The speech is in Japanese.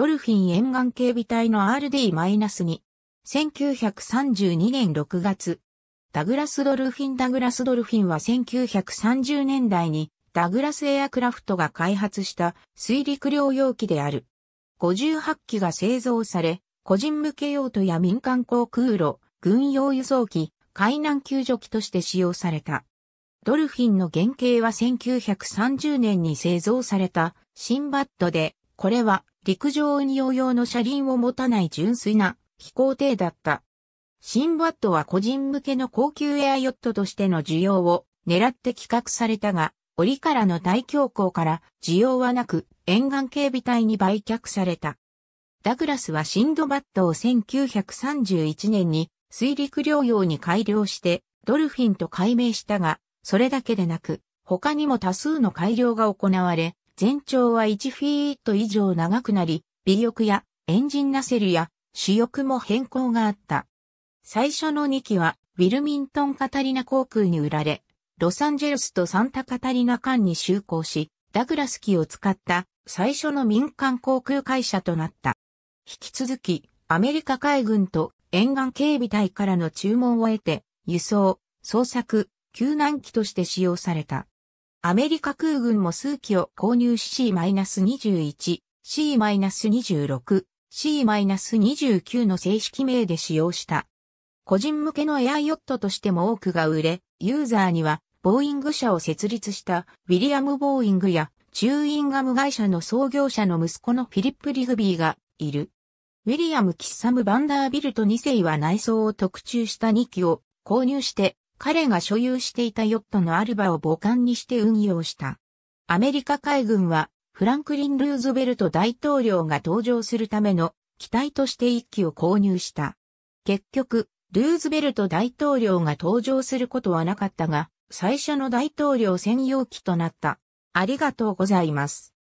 ドルフィン沿岸警備隊の RD-2。1932年6月。ダグラス・ドルフィン・ダグラス・ドルフィンは1930年代にダグラスエアクラフトが開発した水陸両用機である。58機が製造され、個人向け用途や民間航空路、軍用輸送機、海難救助機として使用された。ドルフィンの原型は1930年に製造されたシンバットで、これは陸上運用用の車輪を持たない純粋な飛行艇だった。シンバットは個人向けの高級エアヨットとしての需要を狙って企画されたが、折からの大恐慌から需要はなく沿岸警備隊に売却された。ダグラスはシンドバットを1931年に水陸両用に改良してドルフィンと改名したが、それだけでなく、他にも多数の改良が行われ、全長は1フィート以上長くなり、尾翼やエンジンナセルや主翼も変更があった。最初の2機は、ウィルミントン・カタリナ航空に売られ、ロサンゼルスとサンタカタリナ間に就航し、ダグラス機を使った最初の民間航空会社となった。引き続き、アメリカ海軍と沿岸警備隊からの注文を得て、輸送、捜索、救難機として使用された。アメリカ空軍も数機を購入し C-21、C-26、C-29 の正式名で使用した。個人向けのエアヨットとしても多くが売れ、ユーザーには、ボーイング社を設立したウィリアム・ボーイングや、チューインガム会社の創業者の息子のフィリップ・リグビーがいる。ウィリアム・キッサム・バンダービルト2世は内装を特注した2機を購入して彼が所有していたヨットのアルバを母艦にして運用した。アメリカ海軍は、フランクリン・ルーズベルト大統領が登場するための機体として一機を購入した。結局、ルーズベルト大統領が登場することはなかったが、最初の大統領専用機となった。ありがとうございます。